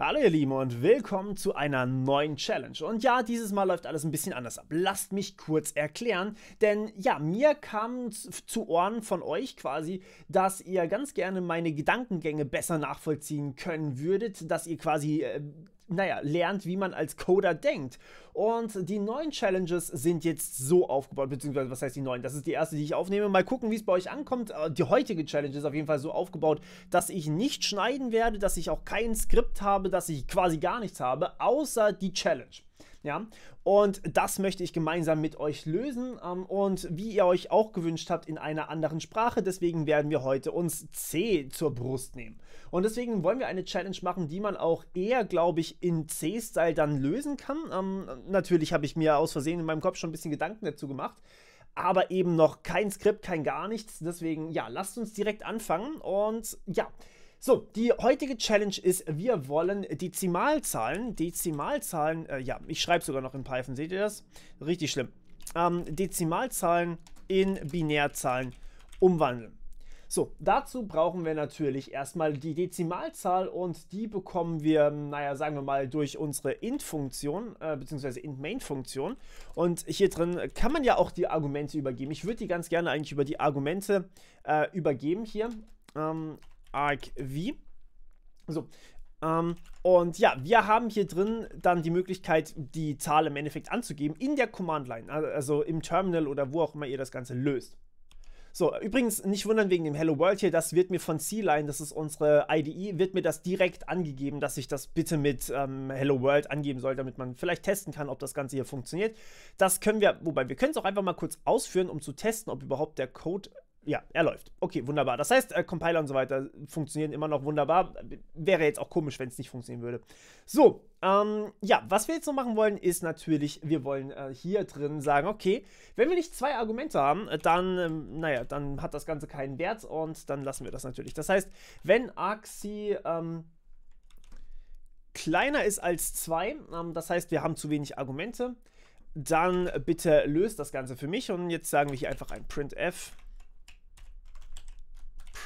Hallo ihr Lieben und willkommen zu einer neuen Challenge. Und ja, dieses Mal läuft alles ein bisschen anders ab. Lasst mich kurz erklären, denn ja, mir kam zu Ohren von euch quasi, dass ihr ganz gerne meine Gedankengänge besser nachvollziehen können würdet, dass ihr quasi äh, naja, lernt, wie man als Coder denkt. Und die neuen Challenges sind jetzt so aufgebaut, beziehungsweise was heißt die neuen? Das ist die erste, die ich aufnehme. Mal gucken, wie es bei euch ankommt. Äh, die heutige Challenge ist auf jeden Fall so aufgebaut, dass ich nicht schneiden werde, dass ich auch kein Skript habe, dass ich quasi gar nichts habe, außer die Challenge. Ja? Und das möchte ich gemeinsam mit euch lösen ähm, und wie ihr euch auch gewünscht habt in einer anderen Sprache. Deswegen werden wir heute uns C zur Brust nehmen. Und deswegen wollen wir eine Challenge machen, die man auch eher, glaube ich, in C-Style dann lösen kann. Ähm, natürlich habe ich mir aus Versehen in meinem Kopf schon ein bisschen Gedanken dazu gemacht aber eben noch kein Skript, kein gar nichts. Deswegen, ja, lasst uns direkt anfangen und ja, so, die heutige Challenge ist, wir wollen Dezimalzahlen, Dezimalzahlen, äh, ja, ich schreibe sogar noch in Python, seht ihr das? Richtig schlimm. Ähm, Dezimalzahlen in Binärzahlen umwandeln. So, dazu brauchen wir natürlich erstmal die Dezimalzahl und die bekommen wir, naja, sagen wir mal, durch unsere int-Funktion, äh, beziehungsweise int-main-Funktion. Und hier drin kann man ja auch die Argumente übergeben. Ich würde die ganz gerne eigentlich über die Argumente äh, übergeben hier. Ähm, Arc V. So, ähm, und ja, wir haben hier drin dann die Möglichkeit, die Zahl im Endeffekt anzugeben in der Command-Line, also im Terminal oder wo auch immer ihr das Ganze löst. So, übrigens nicht wundern wegen dem Hello World hier, das wird mir von C-Line, das ist unsere IDE, wird mir das direkt angegeben, dass ich das bitte mit ähm, Hello World angeben soll, damit man vielleicht testen kann, ob das Ganze hier funktioniert. Das können wir, wobei wir können es auch einfach mal kurz ausführen, um zu testen, ob überhaupt der Code ja, er läuft. Okay, wunderbar. Das heißt, äh, Compiler und so weiter funktionieren immer noch wunderbar. Wäre jetzt auch komisch, wenn es nicht funktionieren würde. So, ähm, ja, was wir jetzt noch machen wollen, ist natürlich, wir wollen äh, hier drin sagen, okay, wenn wir nicht zwei Argumente haben, äh, dann, ähm, naja, dann hat das Ganze keinen Wert und dann lassen wir das natürlich. Das heißt, wenn Axi, ähm, kleiner ist als 2, ähm, das heißt, wir haben zu wenig Argumente, dann bitte löst das Ganze für mich und jetzt sagen wir hier einfach ein printf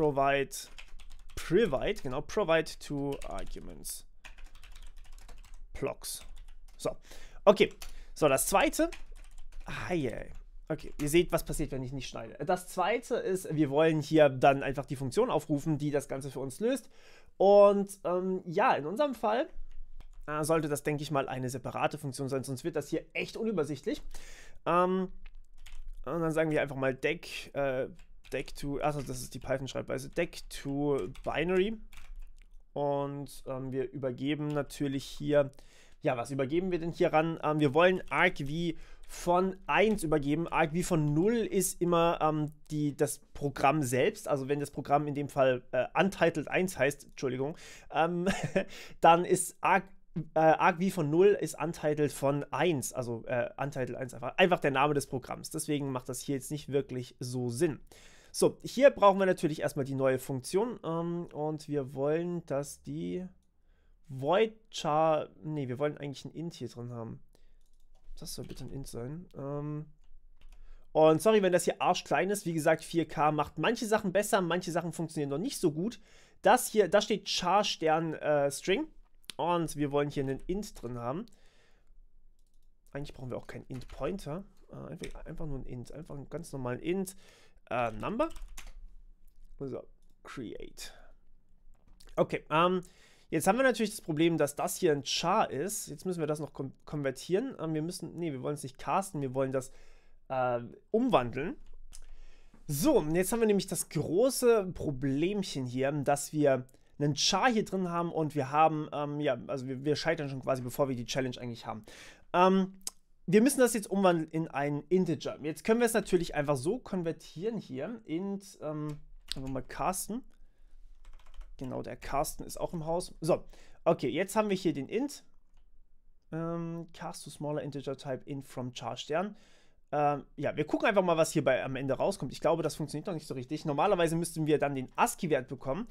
provide, provide, genau, provide to arguments. Blocks. So, okay. So, das zweite. Ah, yeah. Okay, ihr seht, was passiert, wenn ich nicht schneide. Das zweite ist, wir wollen hier dann einfach die Funktion aufrufen, die das Ganze für uns löst. Und ähm, ja, in unserem Fall äh, sollte das, denke ich mal, eine separate Funktion sein, sonst wird das hier echt unübersichtlich. Ähm, und dann sagen wir einfach mal deck äh, Deck to, also das ist die Python-Schreibweise, Deck to Binary. Und ähm, wir übergeben natürlich hier, ja, was übergeben wir denn hier ran? Ähm, wir wollen argv von 1 übergeben. Argv von 0 ist immer ähm, die, das Programm selbst. Also wenn das Programm in dem Fall äh, untitled 1 heißt, Entschuldigung, ähm, dann ist arg äh, ArcV von 0 ist untitled von 1, also äh, untitled 1 einfach, einfach der Name des Programms. Deswegen macht das hier jetzt nicht wirklich so Sinn. So, hier brauchen wir natürlich erstmal die neue Funktion ähm, und wir wollen, dass die void char, Ne, wir wollen eigentlich ein int hier drin haben. Das soll bitte ein int sein. Ähm, und sorry, wenn das hier arschklein ist. Wie gesagt, 4K macht manche Sachen besser, manche Sachen funktionieren noch nicht so gut. Das hier, da steht char Stern äh, String und wir wollen hier einen int drin haben. Eigentlich brauchen wir auch keinen int Pointer, äh, einfach, einfach nur ein int, einfach einen ganz normalen int äh, Number. So, Create. Okay, ähm, jetzt haben wir natürlich das Problem, dass das hier ein Char ist. Jetzt müssen wir das noch konvertieren. Ähm, wir müssen, nee, wir wollen es nicht casten, wir wollen das äh, umwandeln. So, jetzt haben wir nämlich das große Problemchen hier, dass wir einen Char hier drin haben und wir haben, ähm, ja, also wir, wir, scheitern schon quasi, bevor wir die Challenge eigentlich haben. Ähm, wir müssen das jetzt umwandeln in einen Integer. Jetzt können wir es natürlich einfach so konvertieren hier in, ähm, mal Carsten. Genau, der Carsten ist auch im Haus. So, okay, jetzt haben wir hier den int. Ähm, cast to smaller integer type int from char Stern. Ähm, ja, wir gucken einfach mal, was hier bei, am Ende rauskommt. Ich glaube, das funktioniert noch nicht so richtig. Normalerweise müssten wir dann den ASCII-Wert bekommen.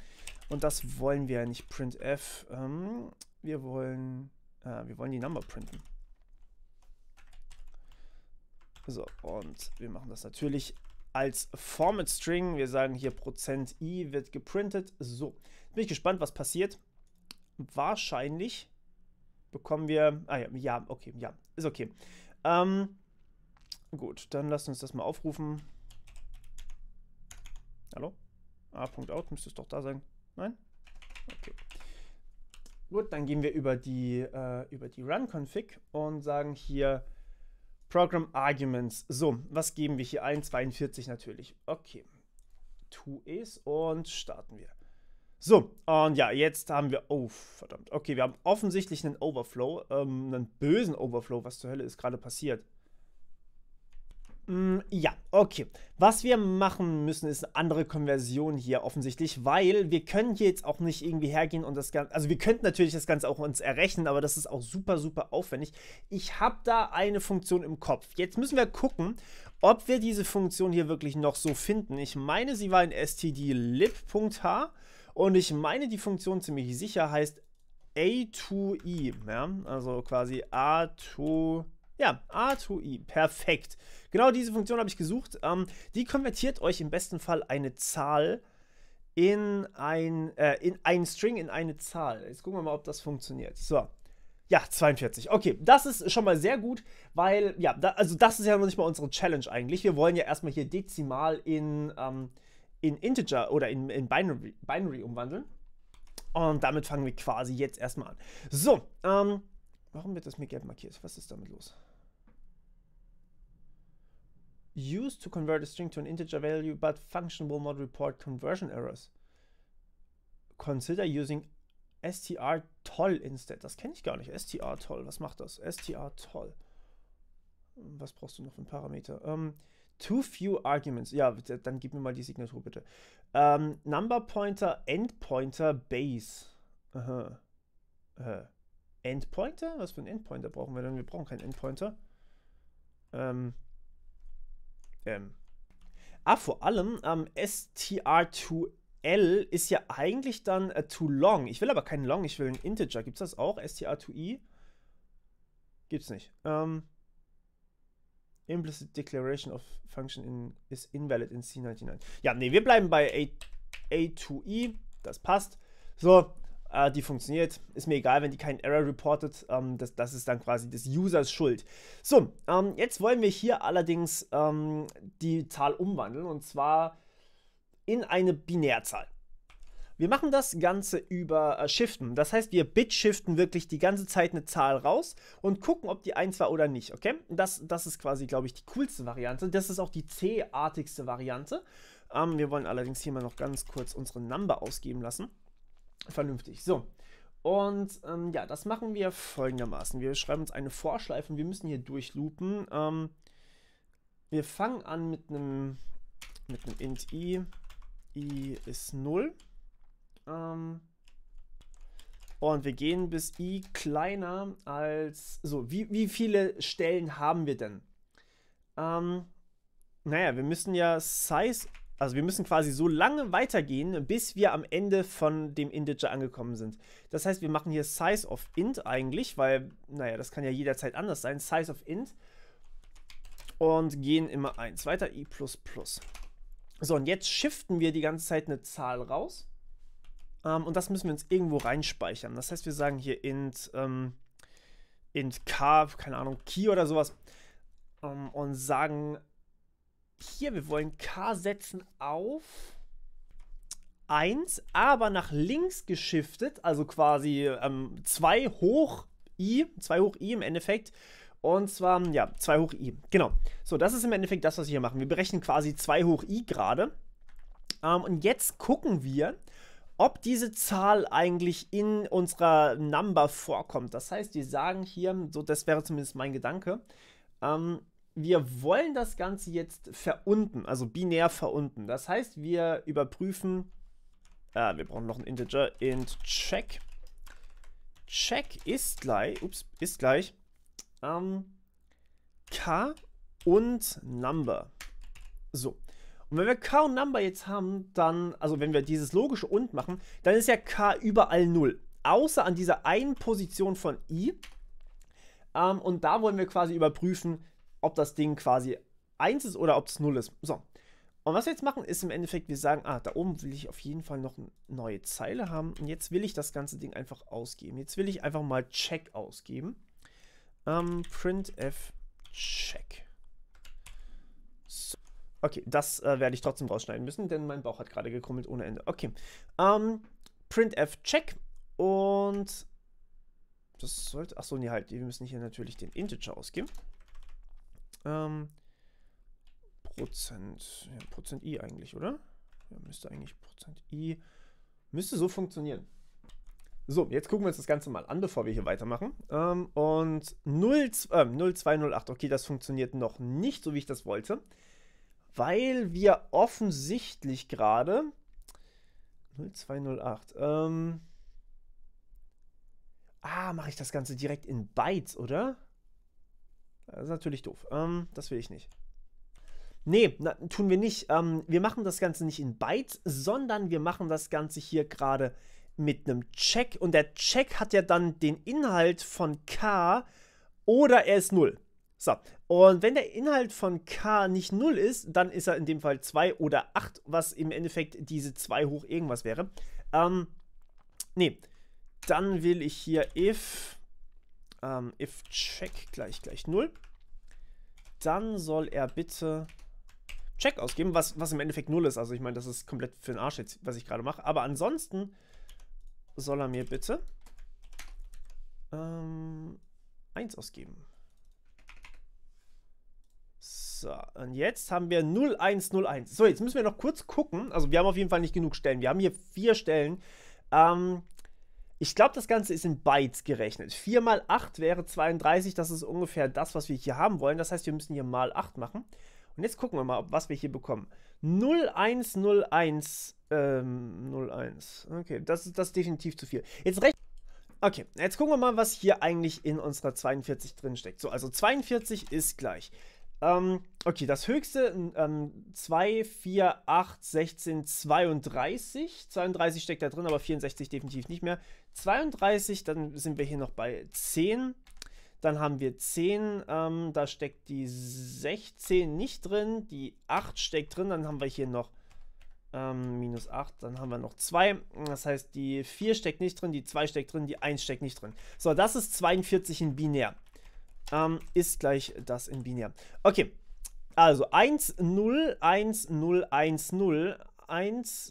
Und das wollen wir ja nicht. Printf. Ähm, wir wollen, äh, wir wollen die Number printen. So, und wir machen das natürlich als Format String. Wir sagen hier Prozent %i wird geprintet. So, bin ich gespannt, was passiert. Wahrscheinlich bekommen wir... Ah ja, ja okay, ja, ist okay. Ähm, gut, dann lasst uns das mal aufrufen. Hallo? A.out ah, müsste es doch da sein. Nein? Okay. Gut, dann gehen wir über die, äh, über die Run-Config und sagen hier Program Arguments. So, was geben wir hier ein? 42 natürlich. Okay. Tu es und starten wir. So, und ja, jetzt haben wir... Oh, verdammt. Okay, wir haben offensichtlich einen Overflow, ähm, einen bösen Overflow. Was zur Hölle ist gerade passiert? Mm, ja, okay. Was wir machen müssen, ist eine andere Konversion hier offensichtlich, weil wir können hier jetzt auch nicht irgendwie hergehen und das Ganze, also wir könnten natürlich das Ganze auch uns errechnen, aber das ist auch super, super aufwendig. Ich habe da eine Funktion im Kopf. Jetzt müssen wir gucken, ob wir diese Funktion hier wirklich noch so finden. Ich meine, sie war in stdlib.h und ich meine, die Funktion ziemlich sicher heißt a2i, e, ja? also quasi a2i. Ja, A2i, perfekt. Genau diese Funktion habe ich gesucht. Ähm, die konvertiert euch im besten Fall eine Zahl in ein, äh, in einen String, in eine Zahl. Jetzt gucken wir mal, ob das funktioniert. So. Ja, 42. Okay, das ist schon mal sehr gut, weil, ja, da, also das ist ja noch nicht mal unsere Challenge eigentlich. Wir wollen ja erstmal hier dezimal in, ähm, in Integer oder in, in Binary, Binary umwandeln. Und damit fangen wir quasi jetzt erstmal an. So, ähm, warum wird das mir gelb markiert? Was ist damit los? used to convert a string to an integer value, but function will not report conversion errors. Consider using str toll instead. Das kenne ich gar nicht. str toll, was macht das? str toll. Was brauchst du noch für einen Parameter? Ähm, too few arguments. Ja, dann gib mir mal die Signatur bitte. Ähm, Number Pointer, End Pointer, Base. Aha. Äh. Endpointer? Was für einen Endpointer brauchen wir denn? Wir brauchen keinen Endpointer. Ähm, ähm. Ah, vor allem am ähm, STR2L ist ja eigentlich dann äh, too long. Ich will aber keinen long, ich will einen Integer. Gibt's das auch? STR2i? E? Gibt's nicht. Ähm. Implicit Declaration of Function in, is invalid in C99. Ja, nee, wir bleiben bei A, a 2 e Das passt. So, äh, die funktioniert. Ist mir egal, wenn die keinen Error reportet. Ähm, das, das ist dann quasi des Users Schuld. So, ähm, jetzt wollen wir hier allerdings ähm, die Zahl umwandeln und zwar in eine Binärzahl. Wir machen das Ganze über äh, Shiften. Das heißt, wir Bit-Shiften wirklich die ganze Zeit eine Zahl raus und gucken, ob die 1 war oder nicht, okay? Das, das ist quasi, glaube ich, die coolste Variante. Das ist auch die C-artigste Variante. Ähm, wir wollen allerdings hier mal noch ganz kurz unsere Number ausgeben lassen vernünftig. So. Und ähm, ja, das machen wir folgendermaßen. Wir schreiben uns eine Vorschleife und wir müssen hier durchloopen. Ähm, wir fangen an mit einem mit einem int i. i ist 0. Ähm, und wir gehen bis i kleiner als... So, wie, wie viele Stellen haben wir denn? Ähm, naja, wir müssen ja size also wir müssen quasi so lange weitergehen, bis wir am Ende von dem Integer angekommen sind. Das heißt, wir machen hier size of int eigentlich, weil, naja, das kann ja jederzeit anders sein, size of int. Und gehen immer eins weiter, i++. So, und jetzt shiften wir die ganze Zeit eine Zahl raus. Ähm, und das müssen wir uns irgendwo reinspeichern. Das heißt, wir sagen hier int, ähm, int k, keine Ahnung, key oder sowas. Ähm, und sagen hier, wir wollen K setzen auf 1, aber nach links geschiftet, also quasi ähm, 2 hoch I, 2 hoch I im Endeffekt. Und zwar, ja, 2 hoch I. Genau. So, das ist im Endeffekt das, was wir hier machen. Wir berechnen quasi 2 hoch I gerade. Ähm, und jetzt gucken wir, ob diese Zahl eigentlich in unserer Number vorkommt. Das heißt, wir sagen hier, so das wäre zumindest mein Gedanke, ähm, wir wollen das Ganze jetzt verunten, also binär verunten. Das heißt, wir überprüfen, äh, wir brauchen noch ein Integer int check. Check ist gleich, ups, ist gleich ähm, k und number. So. Und wenn wir k und number jetzt haben, dann, also wenn wir dieses logische und machen, dann ist ja k überall 0. Außer an dieser einen Position von i. Ähm, und da wollen wir quasi überprüfen, ob das Ding quasi 1 ist oder ob es 0 ist. So. Und was wir jetzt machen, ist im Endeffekt, wir sagen, ah, da oben will ich auf jeden Fall noch eine neue Zeile haben. Und jetzt will ich das ganze Ding einfach ausgeben. Jetzt will ich einfach mal Check ausgeben. Ähm, printf Check. So. Okay, das äh, werde ich trotzdem rausschneiden müssen, denn mein Bauch hat gerade gekrummelt ohne Ende. Okay. Ähm, printf Check und das sollte. Achso, nee, halt. Wir müssen hier natürlich den Integer ausgeben. Ähm, Prozent, ja, Prozent i eigentlich, oder? Ja, müsste eigentlich Prozent i, müsste so funktionieren. So, jetzt gucken wir uns das Ganze mal an, bevor wir hier weitermachen. Ähm, und 0, äh, 0208, okay, das funktioniert noch nicht, so wie ich das wollte, weil wir offensichtlich gerade 0208, ähm, ah, mache ich das Ganze direkt in Bytes, oder? Das ist natürlich doof. Ähm, das will ich nicht. Nee, na, tun wir nicht. Ähm, wir machen das Ganze nicht in Byte, sondern wir machen das Ganze hier gerade mit einem Check. Und der Check hat ja dann den Inhalt von K oder er ist 0. So, und wenn der Inhalt von k nicht 0 ist, dann ist er in dem Fall 2 oder 8, was im Endeffekt diese 2 hoch irgendwas wäre. Ähm, nee, dann will ich hier if ähm, if check gleich gleich 0, dann soll er bitte check ausgeben, was, was im Endeffekt 0 ist. Also ich meine, das ist komplett für den Arsch jetzt, was ich gerade mache. Aber ansonsten soll er mir bitte ähm, 1 ausgeben. So, und jetzt haben wir 0101. So, jetzt müssen wir noch kurz gucken. Also wir haben auf jeden Fall nicht genug Stellen. Wir haben hier vier Stellen. Ähm, ich glaube, das Ganze ist in Bytes gerechnet. 4 mal 8 wäre 32, das ist ungefähr das, was wir hier haben wollen. Das heißt, wir müssen hier mal 8 machen. Und jetzt gucken wir mal, was wir hier bekommen. 0101 ähm, 01. Okay, das, ist das ist definitiv zu viel. Jetzt rechnen. Okay, jetzt gucken wir mal, was hier eigentlich in unserer 42 drin steckt. So, also 42 ist gleich ähm, okay, das höchste ähm, 2, 4, 8, 16, 32. 32 steckt da drin, aber 64 definitiv nicht mehr. 32, dann sind wir hier noch bei 10. Dann haben wir 10, ähm, da steckt die 16 nicht drin, die 8 steckt drin, dann haben wir hier noch ähm, minus 8, dann haben wir noch 2. Das heißt, die 4 steckt nicht drin, die 2 steckt drin, die 1 steckt nicht drin. So, das ist 42 in binär ähm, ist gleich das in binär. Okay, also 1, 1, 1, 1, 0, 0, 0,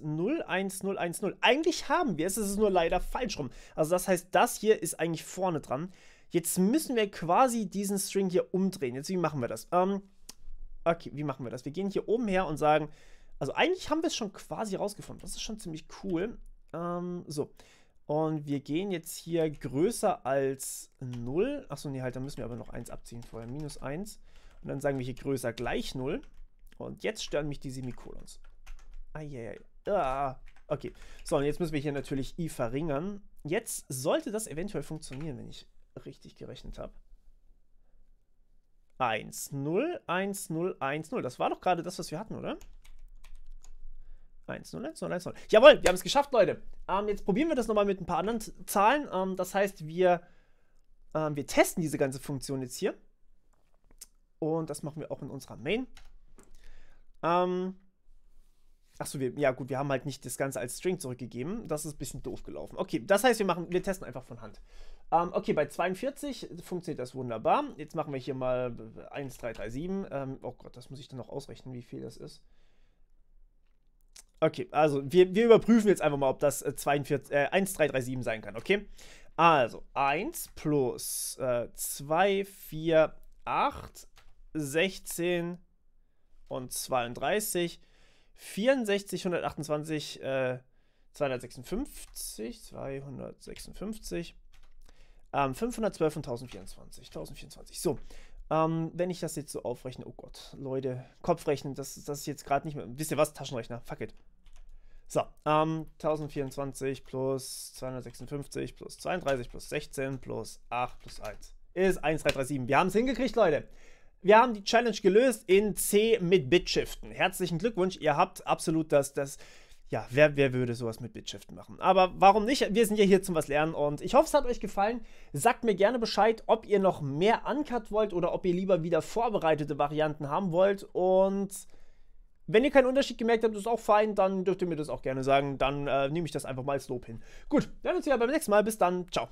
0, 1, 0. Eigentlich haben wir es, es ist nur leider falsch rum. Also das heißt, das hier ist eigentlich vorne dran. Jetzt müssen wir quasi diesen String hier umdrehen. Jetzt, wie machen wir das? Ähm, okay, wie machen wir das? Wir gehen hier oben her und sagen, also eigentlich haben wir es schon quasi rausgefunden. Das ist schon ziemlich cool. Ähm, so, und wir gehen jetzt hier größer als 0. Achso, nee, halt, da müssen wir aber noch 1 abziehen vorher. Minus 1. Und dann sagen wir hier größer gleich 0. Und jetzt stören mich die Semikolons. Eieiei. Ah, okay. So, und jetzt müssen wir hier natürlich i verringern. Jetzt sollte das eventuell funktionieren, wenn ich richtig gerechnet habe. 1, 0, 1, 0, 1, 0. Das war doch gerade das, was wir hatten, oder? 1, 0, 1, 0, 1, 0. Jawohl, wir haben es geschafft, Leute. Ähm, jetzt probieren wir das nochmal mit ein paar anderen Zahlen. Ähm, das heißt, wir, ähm, wir testen diese ganze Funktion jetzt hier. Und das machen wir auch in unserer Main. Ähm, Achso, ja gut, wir haben halt nicht das Ganze als String zurückgegeben. Das ist ein bisschen doof gelaufen. Okay, das heißt, wir machen, wir testen einfach von Hand. Ähm, okay, bei 42 funktioniert das wunderbar. Jetzt machen wir hier mal 1, 3, 1337. Ähm, oh Gott, das muss ich dann noch ausrechnen, wie viel das ist. Okay, also wir, wir überprüfen jetzt einfach mal, ob das 42, äh, 1337 äh, sein kann, okay? Also 1 plus äh, 2, 4, 8, 16 und 32, 64, 128, äh, 256, 256, ähm, 512 und 1024, 1024. So, ähm, wenn ich das jetzt so aufrechne, oh Gott, Leute, Kopfrechnen, das, das ist jetzt gerade nicht mehr. Wisst ihr was? Taschenrechner, fuck it. So, ähm, 1024 plus 256 plus 32 plus 16 plus 8 plus 1 ist 1337. Wir haben es hingekriegt, Leute. Wir haben die Challenge gelöst in C mit Bitshiften. Herzlichen Glückwunsch, ihr habt absolut das, das, ja, wer, wer würde sowas mit Bitshiften machen? Aber warum nicht? Wir sind ja hier zum was lernen und ich hoffe, es hat euch gefallen. Sagt mir gerne Bescheid, ob ihr noch mehr Uncut wollt oder ob ihr lieber wieder vorbereitete Varianten haben wollt und... Wenn ihr keinen Unterschied gemerkt habt, ist auch fein, dann dürft ihr mir das auch gerne sagen. Dann äh, nehme ich das einfach mal als Lob hin. Gut, dann uns wieder beim nächsten Mal. Bis dann. Ciao.